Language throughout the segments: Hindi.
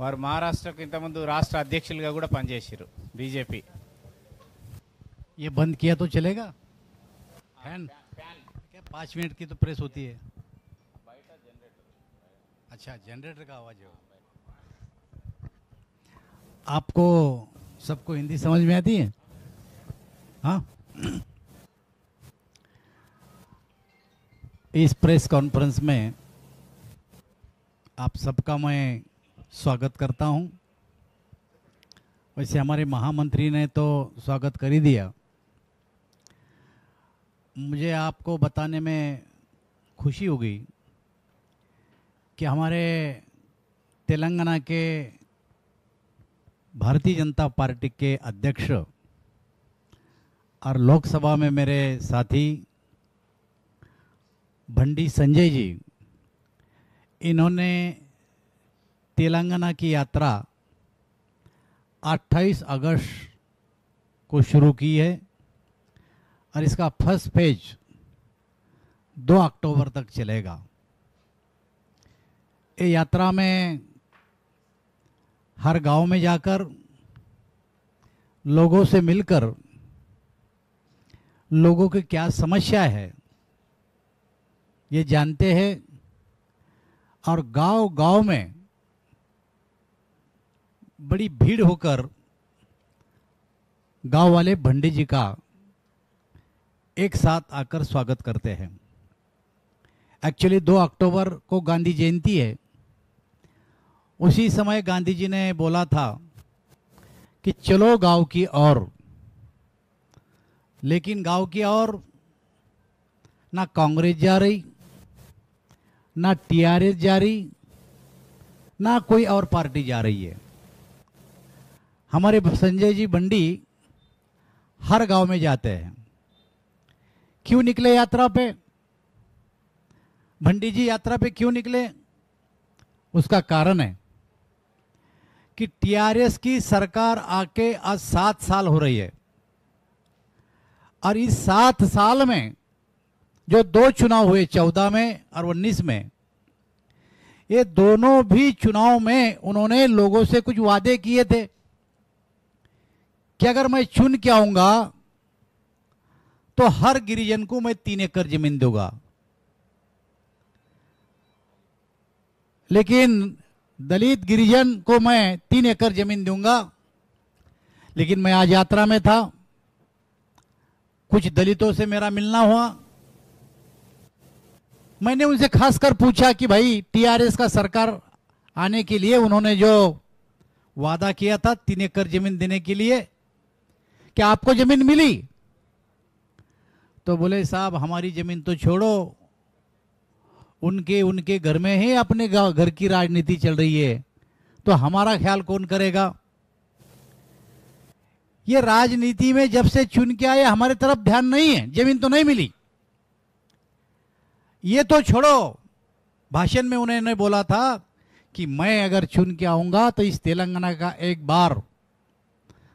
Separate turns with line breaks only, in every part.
वो महाराष्ट्र ఇంతకుముందు इतना అధ్యక్షులుగా కూడా పనిచేసారు బీజేపీ ఏ బంద్ కియా తో చలేగా ఫ్యాన్ पाँच मिनट की तो प्रेस होती है अच्छा जनरेटर का आवाज़ है आपको सबको हिंदी समझ में आती है हाँ इस प्रेस कॉन्फ्रेंस में आप सबका मैं स्वागत करता हूं वैसे हमारे महामंत्री ने तो स्वागत कर ही दिया मुझे आपको बताने में खुशी होगी कि हमारे तेलंगाना के भारतीय जनता पार्टी के अध्यक्ष और लोकसभा में मेरे साथी भंडी संजय जी इन्होंने तेलंगाना की यात्रा 28 अगस्त को शुरू की है और इसका फर्स्ट फेज 2 अक्टूबर तक चलेगा ये यात्रा में हर गांव में जाकर लोगों से मिलकर लोगों की क्या समस्या है ये जानते हैं और गांव गांव में बड़ी भीड़ होकर गांव वाले भंडी जी का एक साथ आकर स्वागत करते हैं एक्चुअली दो अक्टूबर को गांधी जयंती है उसी समय गांधी जी ने बोला था कि चलो गांव की ओर लेकिन गांव की ओर ना कांग्रेस जा रही ना टीआरएस जा रही ना कोई और पार्टी जा रही है हमारे संजय जी बंडी हर गांव में जाते हैं क्यों निकले यात्रा पे भंडी जी यात्रा पे क्यों निकले उसका कारण है कि टीआरएस की सरकार आके आज सात साल हो रही है और इस सात साल में जो दो चुनाव हुए चौदह में और उन्नीस में ये दोनों भी चुनाव में उन्होंने लोगों से कुछ वादे किए थे कि अगर मैं चुन के आऊंगा तो हर गिरिजन को मैं तीन एकड़ जमीन दूंगा लेकिन दलित गिरिजन को मैं तीन एकड़ जमीन दूंगा लेकिन मैं आज यात्रा में था कुछ दलितों से मेरा मिलना हुआ मैंने उनसे खासकर पूछा कि भाई टीआरएस का सरकार आने के लिए उन्होंने जो वादा किया था तीन एकड़ जमीन देने के लिए क्या आपको ज़मीन मिली तो बोले साहब हमारी ज़मीन तो छोड़ो उनके उनके घर में ही अपने घर की राजनीति चल रही है तो हमारा ख्याल कौन करेगा ये राजनीति में जब से चुन के आए हमारे तरफ ध्यान नहीं है जमीन तो नहीं मिली ये तो छोड़ो भाषण में उन्होंने बोला था कि मैं अगर चुन के आऊंगा तो इस तेलंगाना का एक बार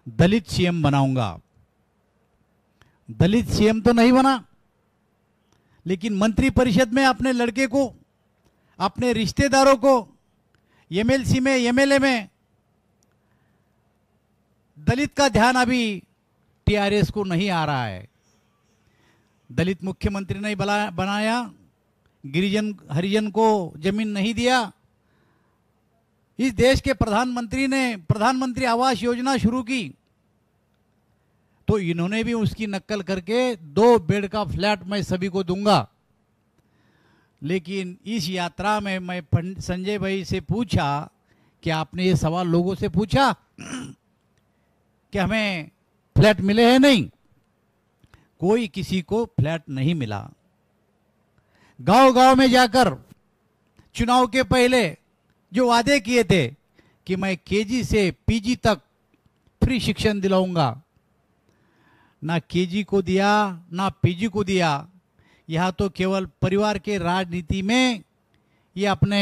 दलित सीएम बनाऊंगा दलित सीएम तो नहीं बना लेकिन मंत्री परिषद में अपने लड़के को अपने रिश्तेदारों को एमएलसी में एमएलए में दलित का ध्यान अभी टीआरएस को नहीं आ रहा है दलित मुख्यमंत्री नहीं बनाया गिरिजन हरिजन को जमीन नहीं दिया इस देश के प्रधानमंत्री ने प्रधानमंत्री आवास योजना शुरू की तो इन्होंने भी उसकी नकल करके दो बेड का फ्लैट मैं सभी को दूंगा लेकिन इस यात्रा में मैं संजय भाई से पूछा कि आपने ये सवाल लोगों से पूछा कि हमें फ्लैट मिले हैं नहीं कोई किसी को फ्लैट नहीं मिला गांव गांव में जाकर चुनाव के पहले जो वादे किए थे कि मैं केजी से पीजी तक फ्री शिक्षण दिलाऊंगा ना केजी को दिया ना पीजी को दिया यह तो केवल परिवार के राजनीति में ये अपने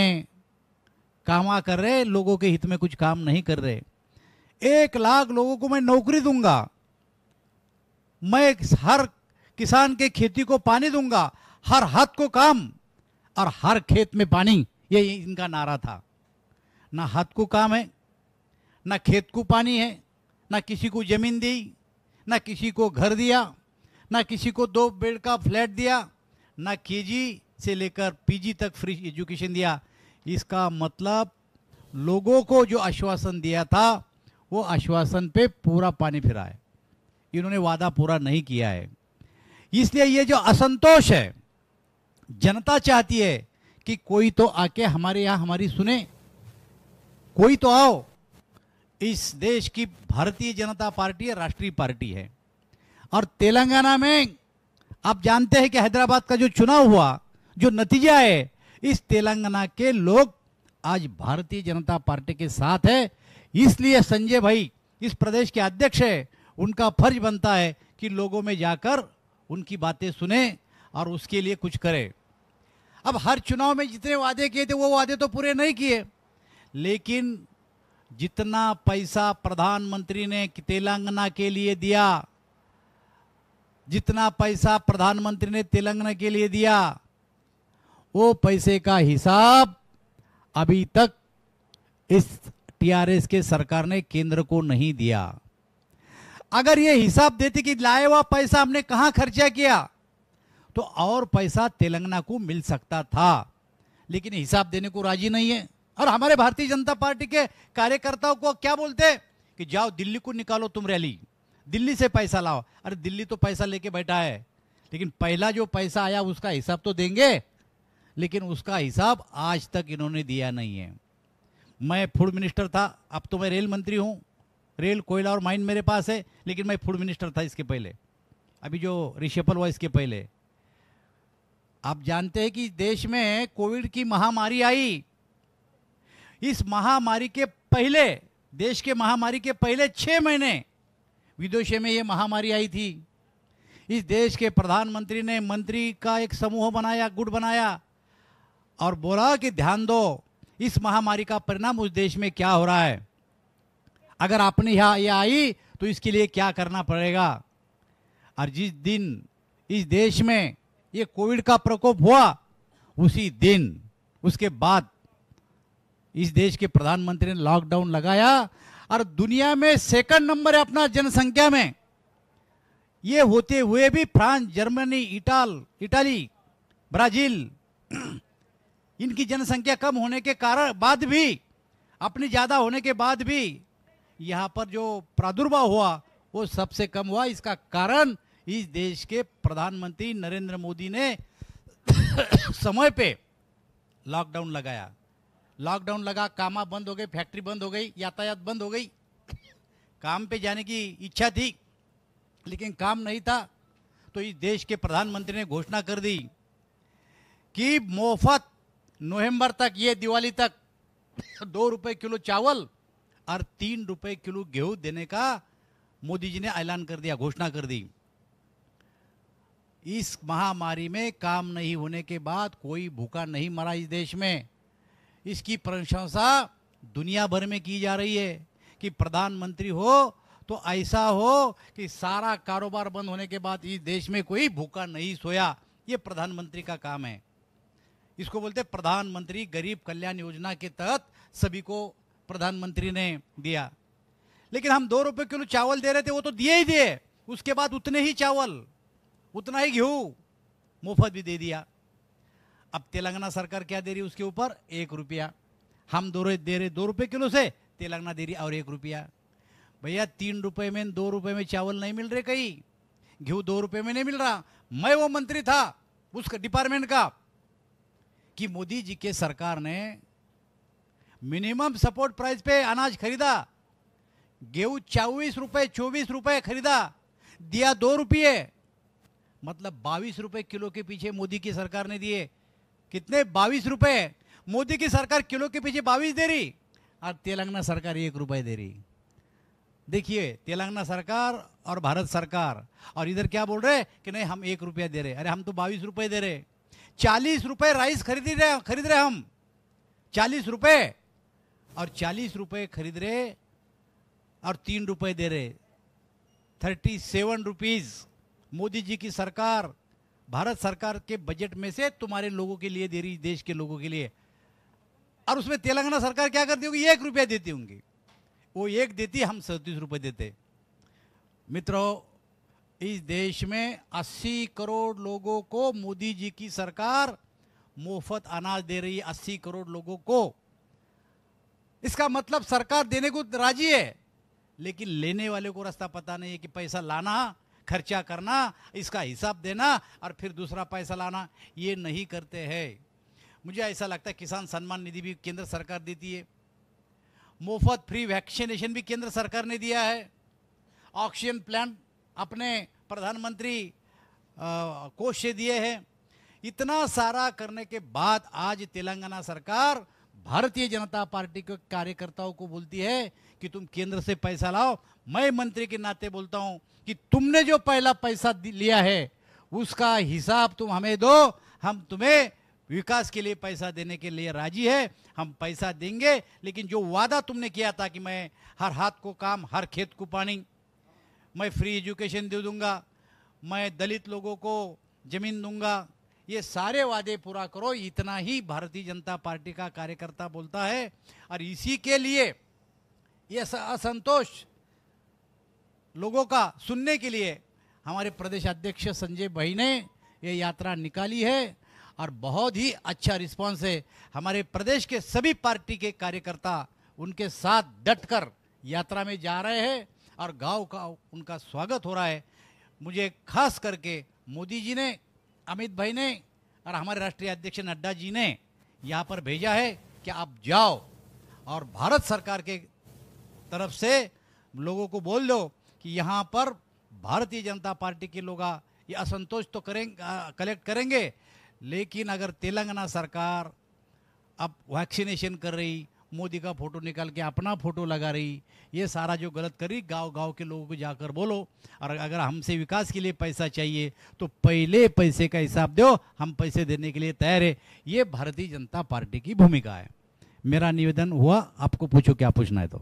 काम कर रहे लोगों के हित में कुछ काम नहीं कर रहे एक लाख लोगों को मैं नौकरी दूंगा मैं हर किसान के खेती को पानी दूंगा हर हाथ को काम और हर खेत में पानी ये इनका नारा था ना हाथ को काम है ना खेत को पानी है ना किसी को ज़मीन दी ना किसी को घर दिया ना किसी को दो बेड का फ्लैट दिया ना केजी से लेकर पीजी तक फ्री एजुकेशन दिया इसका मतलब लोगों को जो आश्वासन दिया था वो आश्वासन पे पूरा पानी फिरा है इन्होंने वादा पूरा नहीं किया है इसलिए ये जो असंतोष है जनता चाहती है कि कोई तो आके हमारे यहाँ हमारी सुने कोई तो आओ इस देश की भारतीय जनता पार्टी है राष्ट्रीय पार्टी है और तेलंगाना में आप जानते हैं कि हैदराबाद का जो चुनाव हुआ जो नतीजा है इस तेलंगाना के लोग आज भारतीय जनता पार्टी के साथ है इसलिए संजय भाई इस प्रदेश के अध्यक्ष है उनका फर्ज बनता है कि लोगों में जाकर उनकी बातें सुने और उसके लिए कुछ करें अब हर चुनाव में जितने वादे किए थे वो वादे तो पूरे नहीं किए लेकिन जितना पैसा प्रधानमंत्री ने तेलंगाना के लिए दिया जितना पैसा प्रधानमंत्री ने तेलंगाना के लिए दिया वो पैसे का हिसाब अभी तक इस टीआरएस के सरकार ने केंद्र को नहीं दिया अगर ये हिसाब देते कि लाए हुआ पैसा हमने कहां खर्चा किया तो और पैसा तेलंगाना को मिल सकता था लेकिन हिसाब देने को राजी नहीं है और हमारे भारतीय जनता पार्टी के कार्यकर्ताओं को क्या बोलते हैं कि जाओ दिल्ली को निकालो तुम रैली दिल्ली से पैसा लाओ अरे दिल्ली तो पैसा लेके बैठा है लेकिन पहला जो पैसा आया उसका हिसाब तो देंगे लेकिन उसका हिसाब आज तक इन्होंने दिया नहीं है मैं फूड मिनिस्टर था अब तो मैं रेल मंत्री हूँ रेल कोयला और माइन मेरे पास है लेकिन मैं फूड मिनिस्टर था इसके पहले अभी जो रिशेपल हुआ इसके पहले आप जानते हैं कि देश में कोविड की महामारी आई इस महामारी के पहले देश के महामारी के पहले छः महीने विदेशे में ये महामारी आई थी इस देश के प्रधानमंत्री ने मंत्री का एक समूह बनाया गुट बनाया और बोला कि ध्यान दो इस महामारी का परिणाम उस देश में क्या हो रहा है अगर आपने यहाँ यह आई तो इसके लिए क्या करना पड़ेगा और जिस दिन इस देश में ये कोविड का प्रकोप हुआ उसी दिन उसके बाद इस देश के प्रधानमंत्री ने लॉकडाउन लगाया और दुनिया में सेकंड नंबर है अपना जनसंख्या में ये होते हुए भी फ्रांस जर्मनी इटाल इटाली ब्राजील इनकी जनसंख्या कम होने के कारण बाद भी अपनी ज़्यादा होने के बाद भी यहाँ पर जो प्रादुर्भाव हुआ वो सबसे कम हुआ इसका कारण इस देश के प्रधानमंत्री नरेंद्र मोदी ने समय पे लॉकडाउन लगाया लॉकडाउन लगा कामा बंद हो गई फैक्ट्री बंद हो गई यातायात बंद हो गई काम पे जाने की इच्छा थी लेकिन काम नहीं था तो इस देश के प्रधानमंत्री ने घोषणा कर दी कि मोफत नवंबर तक ये दिवाली तक दो रुपए किलो चावल और तीन रुपए किलो गेहूं देने का मोदी जी ने ऐलान कर दिया घोषणा कर दी इस महामारी में काम नहीं होने के बाद कोई भूखा नहीं मरा इस देश में इसकी प्रशंसा दुनिया भर में की जा रही है कि प्रधानमंत्री हो तो ऐसा हो कि सारा कारोबार बंद होने के बाद इस देश में कोई भूखा नहीं सोया ये प्रधानमंत्री का काम है इसको बोलते प्रधानमंत्री गरीब कल्याण योजना के तहत सभी को प्रधानमंत्री ने दिया लेकिन हम दो रुपए किलो चावल दे रहे थे वो तो दिए ही दिए उसके बाद उतने ही चावल उतना ही गेहूँ मुफ्त भी दे दिया अब तेलंगाना सरकार क्या दे रही उसके ऊपर एक रुपया हम दो दे रहे दो रुपये किलो से तेलंगाना दे रही और एक रुपया भैया तीन रुपये में दो रुपये में चावल नहीं मिल रहे कहीं घी दो रुपये में नहीं मिल रहा मैं वो मंत्री था उस डिपार्टमेंट का कि मोदी जी के सरकार ने मिनिमम सपोर्ट प्राइस पे अनाज खरीदा गेहूं चौबीस रुपए चौबीस रुपए खरीदा दिया दो रुपये मतलब बाईस रुपए किलो के पीछे मोदी की सरकार ने दिए कितने बाईस रुपए मोदी की सरकार किलो के पीछे बाईस दे रही और तेलंगाना सरकार एक रुपए दे रही देखिए तेलंगाना सरकार और भारत सरकार और इधर क्या बोल रहे कि नहीं हम एक रुपया दे रहे अरे हम तो बाईस रुपये दे रहे चालीस रुपये राइस खरीद रहे खरीद रहे हम चालीस रुपये और चालीस रुपये खरीद रहे और तीन रुपये दे रहे thirty seven rupees Modi ji की सरकार भारत सरकार के बजट में से तुम्हारे लोगों के लिए दे रही देश के लोगों के लिए और उसमें तेलंगाना सरकार क्या करती होगी एक रुपया देती होंगी वो एक देती हम सैंतीस रुपये देते मित्रों इस देश में 80 करोड़ लोगों को मोदी जी की सरकार मुफ्त अनाज दे रही है अस्सी करोड़ लोगों को इसका मतलब सरकार देने को राजी है लेकिन लेने वाले को रास्ता पता नहीं है कि पैसा लाना खर्चा करना इसका हिसाब देना और फिर दूसरा पैसा लाना ये नहीं करते हैं मुझे ऐसा लगता है किसान सम्मान निधि भी केंद्र सरकार देती है मुफ्त फ्री वैक्सीनेशन भी केंद्र सरकार ने दिया है ऑक्सीजन प्लांट अपने प्रधानमंत्री कोष से दिए हैं इतना सारा करने के बाद आज तेलंगाना सरकार भारतीय जनता पार्टी के कार्यकर्ताओं को बोलती है कि तुम केंद्र से पैसा लाओ मैं मंत्री के नाते बोलता हूं कि तुमने जो पहला पैसा लिया है उसका हिसाब तुम हमें दो हम तुम्हें विकास के लिए पैसा देने के लिए राजी है हम पैसा देंगे लेकिन जो वादा तुमने किया था कि मैं हर हाथ को काम हर खेत को पानी मैं फ्री एजुकेशन दे दूंगा मैं दलित लोगों को ज़मीन दूंगा ये सारे वादे पूरा करो इतना ही भारतीय जनता पार्टी का कार्यकर्ता बोलता है और इसी के लिए ये असंतोष लोगों का सुनने के लिए हमारे प्रदेश अध्यक्ष संजय भाई ने ये यात्रा निकाली है और बहुत ही अच्छा रिस्पांस है हमारे प्रदेश के सभी पार्टी के कार्यकर्ता उनके साथ डटकर यात्रा में जा रहे हैं और गांव का उनका स्वागत हो रहा है मुझे खास करके मोदी जी ने अमित भाई ने और हमारे राष्ट्रीय अध्यक्ष नड्डा जी ने यहाँ पर भेजा है कि आप जाओ और भारत सरकार के तरफ से लोगों को बोल दो कि यहाँ पर भारतीय जनता पार्टी के लोग ये असंतोष तो करें कलेक्ट करेंगे लेकिन अगर तेलंगाना सरकार अब वैक्सीनेशन कर रही मोदी का फोटो निकाल के अपना फोटो लगा रही ये सारा जो गलत करी गांव गांव के लोगों को जाकर बोलो और अगर हमसे विकास के लिए पैसा चाहिए तो पहले पैसे का हिसाब दो हम पैसे देने के लिए तैयार है ये भारतीय जनता पार्टी की भूमिका है मेरा निवेदन हुआ आपको पूछो क्या पूछना है तो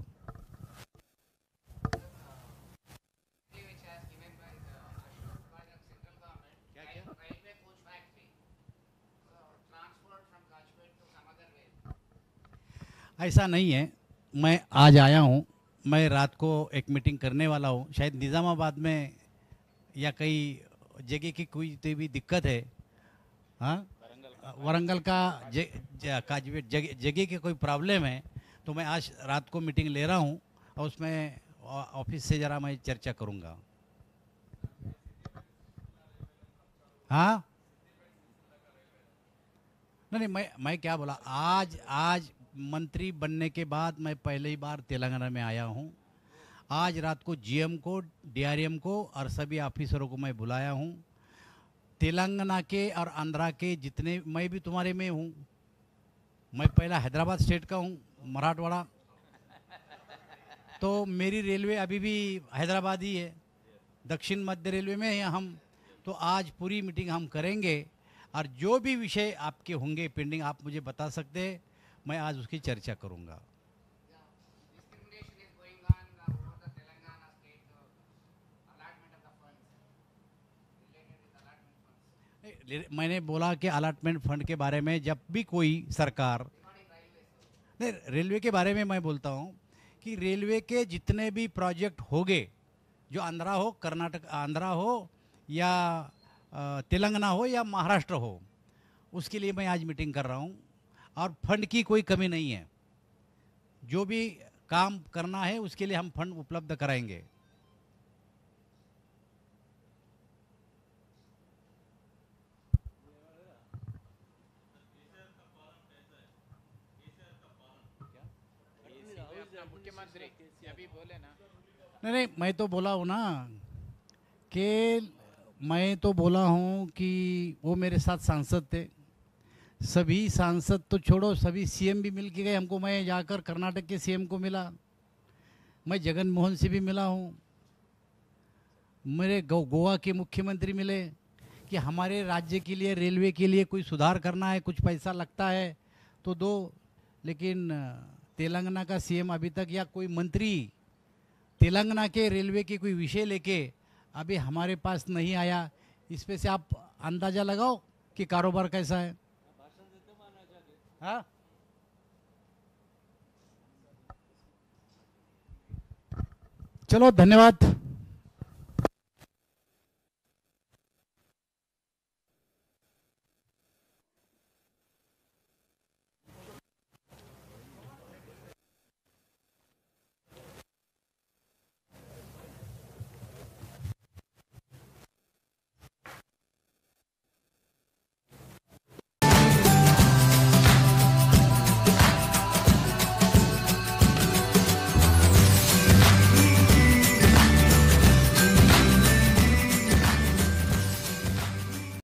ऐसा नहीं है मैं आज आया हूँ मैं रात को एक मीटिंग करने वाला हूँ शायद निज़ामाबाद में या कई जगह की कोई तो भी दिक्कत है हाँ वरंगल का जगह जगह की कोई प्रॉब्लम है तो मैं आज रात को मीटिंग ले रहा हूँ और उसमें ऑफिस से ज़रा मैं चर्चा करूँगा हाँ नहीं नहीं मैं मैं क्या बोला आज आज मंत्री बनने के बाद मैं पहली बार तेलंगाना में आया हूँ आज रात को जीएम को डीआरएम को और सभी ऑफिसरों को मैं बुलाया हूँ तेलंगाना के और आंध्रा के जितने मैं भी तुम्हारे में हूँ मैं पहला हैदराबाद स्टेट का हूँ मराठवाड़ा तो मेरी रेलवे अभी भी हैदराबाद ही है दक्षिण मध्य रेलवे में है हम तो आज पूरी मीटिंग हम करेंगे और जो भी विषय आपके होंगे पेंडिंग आप मुझे बता सकते हैं मैं आज उसकी चर्चा करूंगा मैंने बोला कि अलाटमेंट फंड के बारे में जब भी कोई सरकार नहीं रेलवे के बारे में मैं बोलता हूँ कि रेलवे के जितने भी प्रोजेक्ट हो गए जो आंध्रा हो कर्नाटक आंध्रा हो या तेलंगाना हो या महाराष्ट्र हो उसके लिए मैं आज मीटिंग कर रहा हूँ और फंड की कोई कमी नहीं है जो भी काम करना है उसके लिए हम फंड उपलब्ध कराएंगे नहीं नहीं मैं तो बोला हूँ ना कि मैं तो बोला हूँ कि वो मेरे साथ सांसद थे सभी सांसद तो छोड़ो सभी सीएम भी मिल के गए हमको मैं जाकर कर्नाटक के सीएम को मिला मैं जगन मोहन से भी मिला हूँ मेरे गो, गोवा के मुख्यमंत्री मिले कि हमारे राज्य के लिए रेलवे के लिए कोई सुधार करना है कुछ पैसा लगता है तो दो लेकिन तेलंगाना का सीएम अभी तक या कोई मंत्री तेलंगाना के रेलवे के कोई विषय लेके अभी हमारे पास नहीं आया इस पर से आप अंदाज़ा लगाओ कि कारोबार कैसा है हाँ चलो धन्यवाद